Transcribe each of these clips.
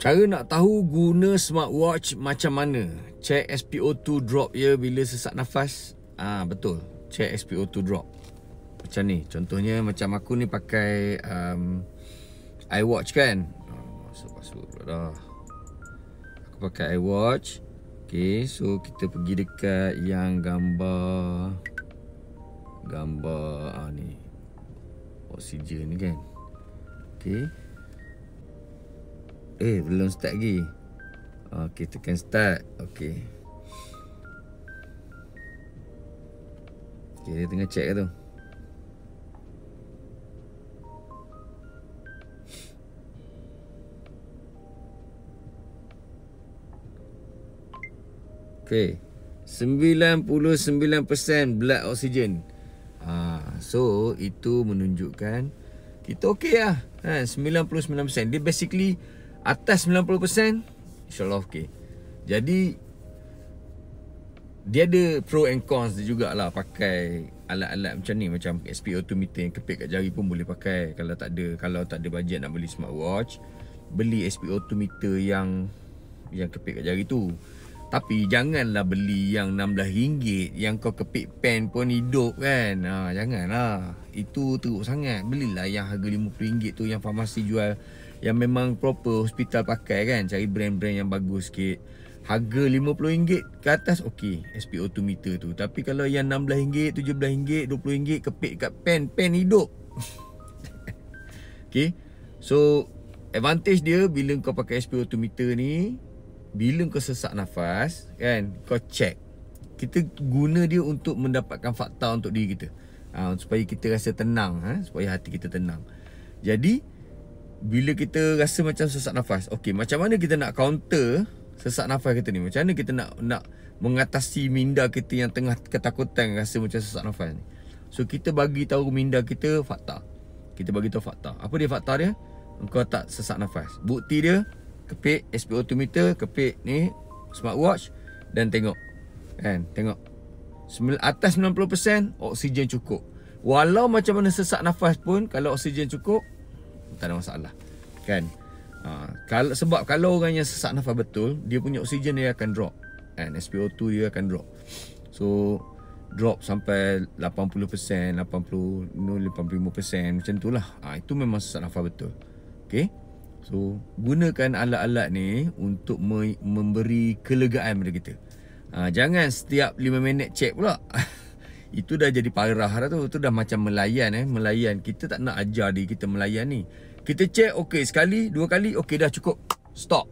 Cara nak tahu guna smartwatch macam mana? Check SPO2 drop ya bila sesak nafas. Ah ha, betul. Check SPO2 drop. Macam ni. Contohnya macam aku ni pakai um, iWatch kan? Oh, masuk dah. Aku pakai iWatch. Okay, so kita pergi dekat yang gambar gambar ah, ni. Oksigen ni kan? Okay. Eh belum start lagi Ok tekan start Ok Ok dia tengah check ke tu Ok 99% blood oxygen ha, So itu menunjukkan Kita ok lah ha, 99% Dia basically atas 90% insyaallah okey jadi dia ada pro and cons dia jugalah pakai alat-alat macam ni macam SPO2 meter yang kepit kat jari pun boleh pakai kalau tak ada kalau tak ada bajet nak beli smartwatch beli SPO2 meter yang yang kepit kat jari tu tapi janganlah beli yang RM16 yang kau kepik pen pun hidup kan. Ha, janganlah. Itu teruk sangat. Belilah yang harga RM50 tu yang farmasi jual yang memang proper hospital pakai kan. Cari brand-brand yang bagus sikit. Harga RM50 ke atas okay. SPO2 meter tu. Tapi kalau yang RM16, RM17, RM20 kepik kat pen, pen hidup. okay. So, advantage dia bila kau pakai SPO2 meter ni, bila kau sesak nafas kan kau check kita guna dia untuk mendapatkan fakta untuk diri kita ha, supaya kita rasa tenang ha? supaya hati kita tenang jadi bila kita rasa macam sesak nafas okey macam mana kita nak counter sesak nafas kita ni macam mana kita nak nak mengatasi minda kita yang tengah ketakutan rasa macam sesak nafas ni so kita bagi tahu minda kita fakta kita bagi tahu fakta apa dia fakta dia engkau tak sesak nafas bukti dia kepik SPO2 meter, kepik ni smartwatch dan tengok. Kan, tengok. Atas 90% oksigen cukup. Walau macam mana sesak nafas pun kalau oksigen cukup tak ada masalah. Kan? Ha, kalau sebab kalau orang yang sesak nafas betul, dia punya oksigen dia akan drop. Kan? SPO2 dia akan drop. So drop sampai 80%, 80, 85% macam itulah. Ah ha, itu memang sesak nafas betul. Okey? So gunakan alat-alat ni untuk me- memberi kelegaan pada kita ha, Jangan setiap 5 minit check pula Itu dah jadi parah dah tu Itu dah macam melayan eh Melayan kita tak nak ajar diri kita melayan ni Kita check okey sekali dua kali okey dah cukup Stop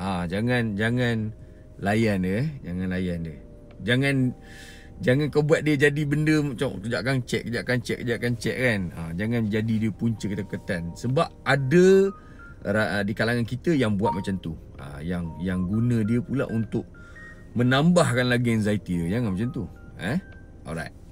ha, Jangan jangan layan dia eh Jangan layan dia Jangan Jangan kau buat dia jadi benda macam Kejap kan check, kejap kan check, kejap kan check kan ha, Jangan jadi dia punca ketakutan Sebab ada di kalangan kita yang buat macam tu. Ah, yang yang guna dia pula untuk menambahkan lagi anxiety dia. Jangan macam tu. Eh? Alright.